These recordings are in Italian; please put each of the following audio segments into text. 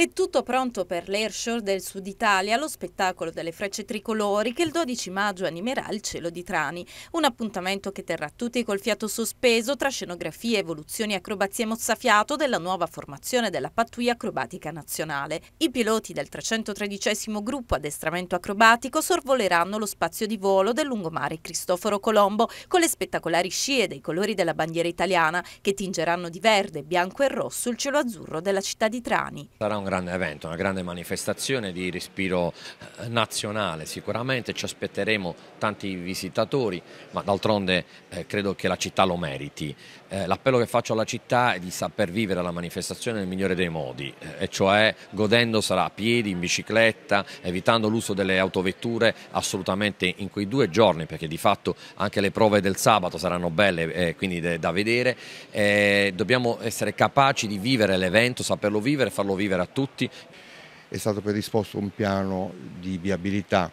È tutto pronto per l'Airshore del Sud Italia, lo spettacolo delle frecce tricolori che il 12 maggio animerà il cielo di Trani. Un appuntamento che terrà tutti col fiato sospeso tra scenografie, evoluzioni, acrobazie e mozzafiato della nuova formazione della pattuglia acrobatica nazionale. I piloti del 313 gruppo addestramento acrobatico sorvoleranno lo spazio di volo del lungomare Cristoforo Colombo con le spettacolari scie dei colori della bandiera italiana che tingeranno di verde, bianco e rosso il cielo azzurro della città di Trani. Sarà un grande evento, una grande manifestazione di respiro eh, nazionale, sicuramente ci aspetteremo tanti visitatori, ma d'altronde eh, credo che la città lo meriti. Eh, l'appello che faccio alla città è di saper vivere la manifestazione nel migliore dei modi, eh, e cioè godendosela a piedi, in bicicletta, evitando l'uso delle autovetture assolutamente in quei due giorni, perché di fatto anche le prove del sabato saranno belle eh, quindi da vedere. Eh, dobbiamo essere capaci di vivere l'evento, saperlo vivere e farlo vivere a tutti. È stato predisposto un piano di viabilità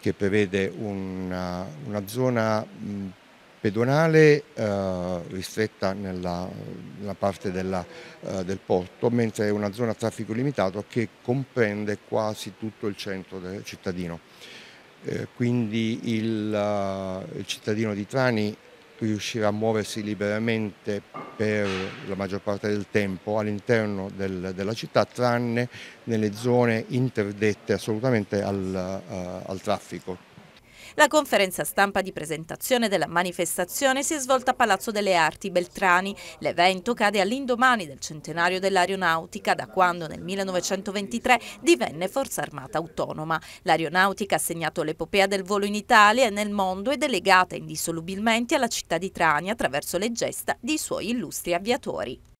che prevede una, una zona pedonale eh, ristretta nella, nella parte della, eh, del porto, mentre una zona a traffico limitato che comprende quasi tutto il centro del cittadino. Eh, quindi il, eh, il cittadino di Trani riuscirà a muoversi liberamente per la maggior parte del tempo all'interno del, della città, tranne nelle zone interdette assolutamente al, uh, al traffico. La conferenza stampa di presentazione della manifestazione si è svolta a Palazzo delle Arti Beltrani. L'evento cade all'indomani del centenario dell'aeronautica, da quando nel 1923 divenne Forza Armata Autonoma. L'aeronautica ha segnato l'epopea del volo in Italia e nel mondo ed è legata indissolubilmente alla città di Trani attraverso le gesta dei suoi illustri aviatori.